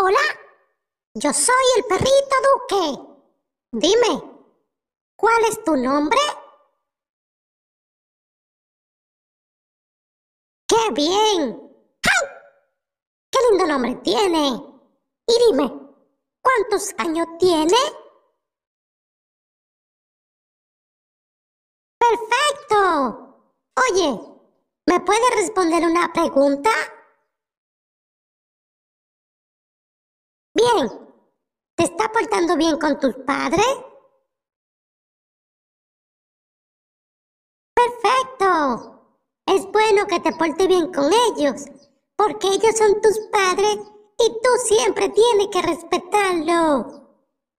Hola, yo soy el perrito Duque. Dime, ¿cuál es tu nombre? ¡Qué bien! ¡Ay! ¡Qué lindo nombre tiene! Y dime, ¿cuántos años tiene? ¡Perfecto! Oye, ¿me puedes responder una pregunta? bien? ¿Te está portando bien con tus padres? Perfecto. Es bueno que te porte bien con ellos, porque ellos son tus padres y tú siempre tienes que respetarlo.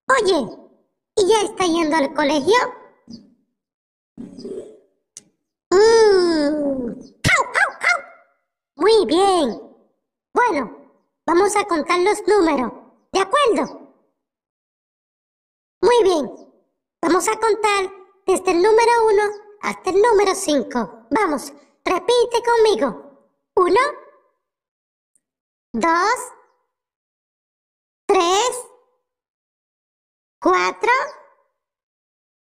Oye, ¿y ya está yendo al colegio? Mmm. Muy bien. Bueno, vamos a contar los números. ¿De acuerdo? Muy bien. Vamos a contar desde el número 1 hasta el número 5. Vamos, repite conmigo. 1, 2, 3, 4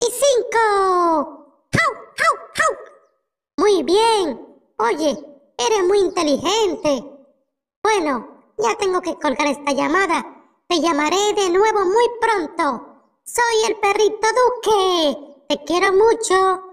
y 5. Muy bien. Oye, eres muy inteligente. Bueno, ya tengo que colgar esta llamada te llamaré de nuevo muy pronto. Soy el perrito Duque. Te quiero mucho.